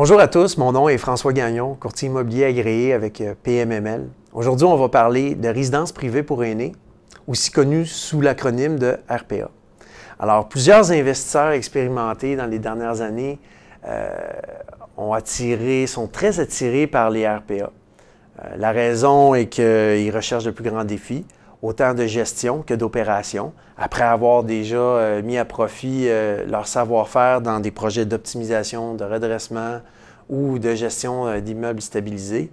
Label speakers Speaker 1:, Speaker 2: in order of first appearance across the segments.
Speaker 1: Bonjour à tous, mon nom est François Gagnon, courtier immobilier agréé avec euh, PMML. Aujourd'hui, on va parler de résidence privée pour aînés, aussi connue sous l'acronyme de RPA. Alors, plusieurs investisseurs expérimentés dans les dernières années euh, ont attiré, sont très attirés par les RPA. Euh, la raison est qu'ils recherchent de plus grands défis, autant de gestion que d'opération, après avoir déjà euh, mis à profit euh, leur savoir-faire dans des projets d'optimisation, de redressement ou de gestion euh, d'immeubles stabilisés,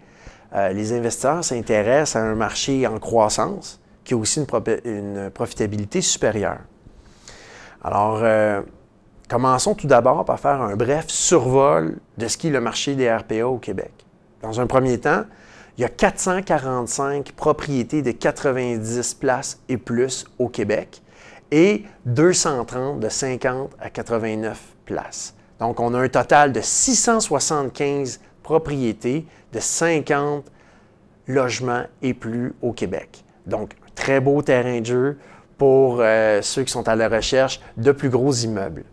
Speaker 1: les investisseurs s'intéressent à un marché en croissance qui a aussi une, une profitabilité supérieure. Alors, commençons tout d'abord par faire un bref survol de ce qu'est le marché des RPA au Québec. Dans un premier temps, il y a 445 propriétés de 90 places et plus au Québec et 230 de 50 à 89 places. Donc, on a un total de 675 propriétés de 50 logements et plus au Québec. Donc, très beau terrain de jeu pour euh, ceux qui sont à la recherche de plus gros immeubles.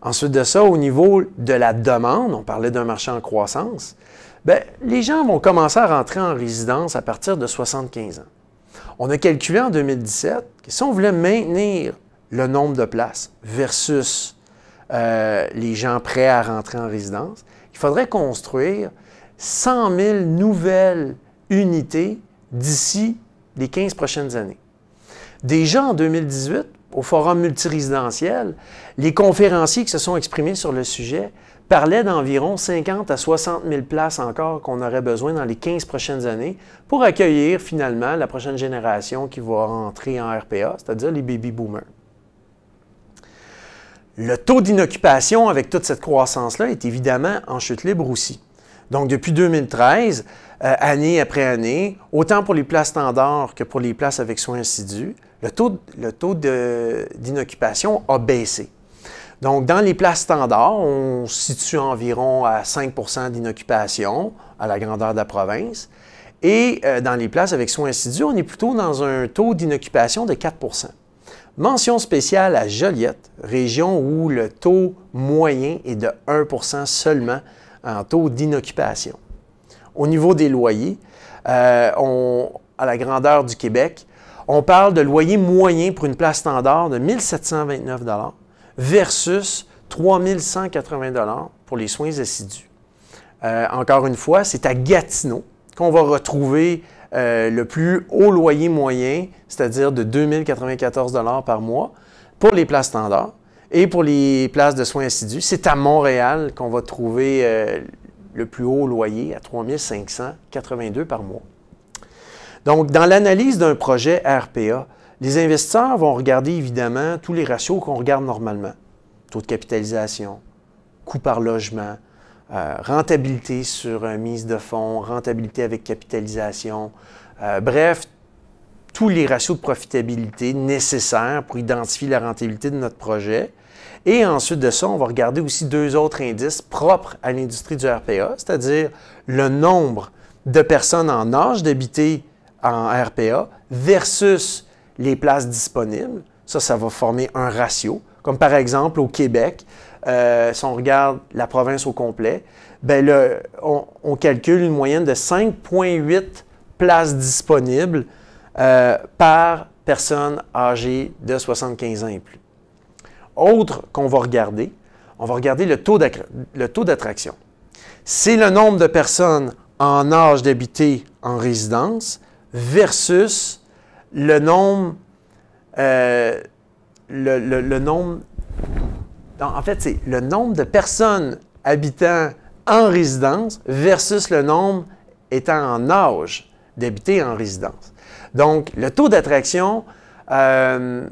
Speaker 1: Ensuite de ça, au niveau de la demande, on parlait d'un marché en croissance, Bien, les gens vont commencer à rentrer en résidence à partir de 75 ans. On a calculé en 2017 que si on voulait maintenir le nombre de places versus euh, les gens prêts à rentrer en résidence, il faudrait construire 100 000 nouvelles unités d'ici les 15 prochaines années. Déjà en 2018, au forum multirésidentiel, les conférenciers qui se sont exprimés sur le sujet parlaient d'environ 50 à 60 000 places encore qu'on aurait besoin dans les 15 prochaines années pour accueillir finalement la prochaine génération qui va rentrer en RPA, c'est-à-dire les baby boomers. Le taux d'inoccupation avec toute cette croissance-là est évidemment en chute libre aussi. Donc, depuis 2013, euh, année après année, autant pour les places standards que pour les places avec soins assidus, le taux, d'inoccupation a baissé. Donc, dans les places standards, on situe environ à 5 d'inoccupation à la grandeur de la province. Et euh, dans les places avec soins assidus, on est plutôt dans un taux d'inoccupation de 4 Mention spéciale à Joliette, région où le taux moyen est de 1 seulement en taux d'inoccupation. Au niveau des loyers, euh, à la grandeur du Québec, on parle de loyer moyen pour une place standard de 1729 versus 3180 pour les soins assidus. Euh, encore une fois, c'est à Gatineau qu'on va retrouver euh, le plus haut loyer moyen, c'est-à-dire de 2094 par mois pour les places standards et pour les places de soins assidus, c'est à Montréal qu'on va trouver euh, le plus haut loyer à 3582 par mois. Donc, dans l'analyse d'un projet RPA, les investisseurs vont regarder évidemment tous les ratios qu'on regarde normalement. Taux de capitalisation, coût par logement, euh, rentabilité sur mise de fonds, rentabilité avec capitalisation, euh, bref, tous les ratios de profitabilité nécessaires pour identifier la rentabilité de notre projet. Et ensuite de ça, on va regarder aussi deux autres indices propres à l'industrie du RPA, c'est-à-dire le nombre de personnes en âge d'habiter en RPA versus les places disponibles. Ça, ça va former un ratio. Comme par exemple au Québec, euh, si on regarde la province au complet, ben on, calcule une moyenne de 5,8 places disponibles euh, par personne âgée de 75 ans et plus autre qu'on va regarder, on va regarder le taux d'attraction. C'est le nombre de personnes en âge d'habiter en résidence versus le nombre, euh, le, nombre en fait, c'est le nombre de personnes habitant en résidence versus le nombre étant en âge d'habiter en résidence. Donc, le taux d'attraction, euh,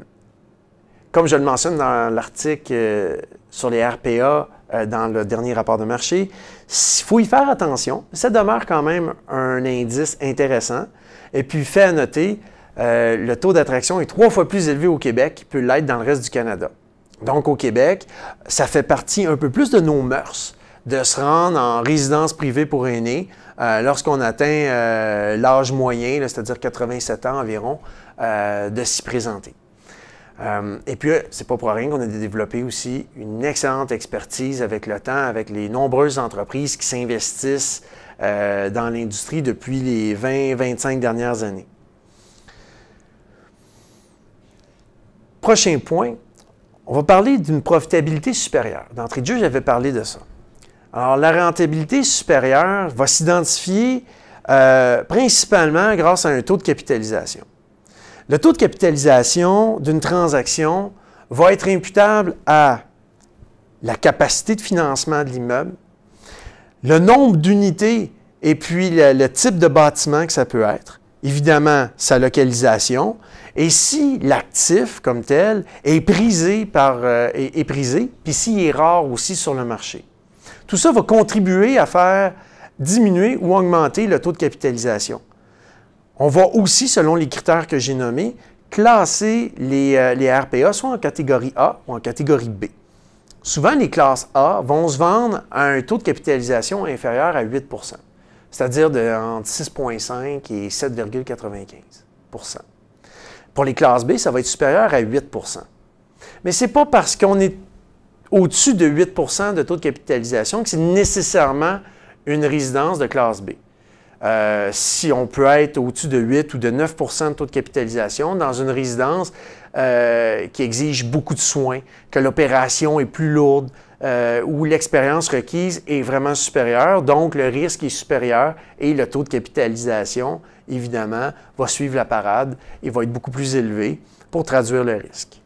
Speaker 1: comme je le mentionne dans l'article euh, sur les RPA euh, dans le dernier rapport de marché, il faut y faire attention. Ça demeure quand même un indice intéressant. Et puis, fait à noter, euh, le taux d'attraction est trois fois plus élevé au Québec qu'il peut l'être dans le reste du Canada. Donc, au Québec, ça fait partie un peu plus de nos mœurs de se rendre en résidence privée pour aînés lorsqu'on atteint l'âge moyen, c'est-à-dire 87 ans environ, de s'y présenter. Euh, et puis, c'est pas pour rien qu'on a développé aussi une excellente expertise avec le temps, avec les nombreuses entreprises qui s'investissent euh, dans l'industrie depuis les 20-25 dernières années. Prochain point, on va parler d'une profitabilité supérieure. D'entrée de jeu, j'avais parlé de ça. Alors, la rentabilité supérieure va s'identifier euh, principalement grâce à un taux de capitalisation. Le taux de capitalisation d'une transaction va être imputable à la capacité de financement de l'immeuble, le nombre d'unités et puis le, type de bâtiment que ça peut être, évidemment sa localisation, et si l'actif comme tel est prisé, par, euh, est prisé puis s'il est rare aussi sur le marché. Tout ça va contribuer à faire diminuer ou augmenter le taux de capitalisation. On va aussi, selon les critères que j'ai nommés, classer les, euh, RPA soit en catégorie A ou en catégorie B. Souvent, les classes A vont se vendre à un taux de capitalisation inférieur à 8 c'est-à-dire entre 6,5 et 7,95 Pour les classes B, ça va être supérieur à 8 Mais ce n'est pas parce qu'on est au-dessus de 8 de taux de capitalisation que c'est nécessairement une résidence de classe B. Euh, si on peut être au-dessus de 8 ou de 9 de taux de capitalisation dans une résidence euh, qui exige beaucoup de soins, que l'opération est plus lourde, euh, ou où l'expérience requise est vraiment supérieure, donc le risque est supérieur et le taux de capitalisation, évidemment, va suivre la parade et va être beaucoup plus élevé pour traduire le risque.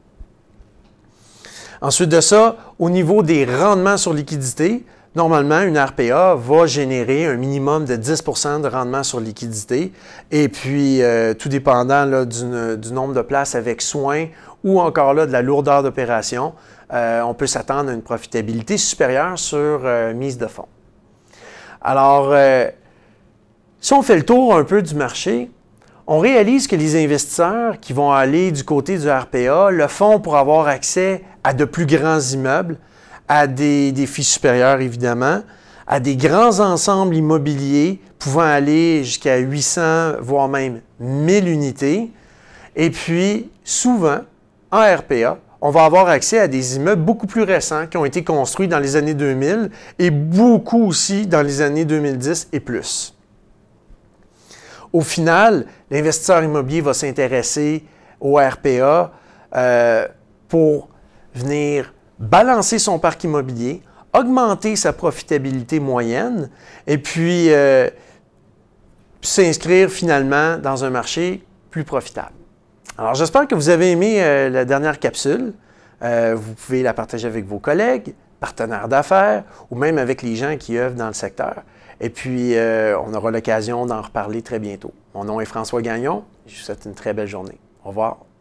Speaker 1: Ensuite de ça, au niveau des rendements sur liquidité, normalement, une RPA va générer un minimum de 10 de rendement sur liquidité. Et puis, euh, tout dépendant du, nombre de places avec soins ou encore de la lourdeur d'opération, euh, on peut s'attendre à une profitabilité supérieure sur euh, mise de fonds. Alors, si on fait le tour un peu du marché, on réalise que les investisseurs qui vont aller du côté du RPA le font pour avoir accès à de plus grands immeubles, à des défis supérieurs, évidemment, à des grands ensembles immobiliers pouvant aller jusqu'à 800, voire même 1000 unités. Et puis, souvent, en RPA, on va avoir accès à des immeubles beaucoup plus récents qui ont été construits dans les années 2000 et beaucoup aussi dans les années 2010 et plus. Au final, l'investisseur immobilier va s'intéresser au RPA euh, pour venir balancer son parc immobilier, augmenter sa profitabilité moyenne et puis euh, s'inscrire finalement dans un marché plus profitable. Alors j'espère que vous avez aimé euh, la dernière capsule. Euh, vous pouvez la partager avec vos collègues, partenaires d'affaires ou même avec les gens qui œuvrent dans le secteur. Et puis, on aura l'occasion d'en reparler très bientôt. Mon nom est François Gagnon. Je vous souhaite une très belle journée. Au revoir.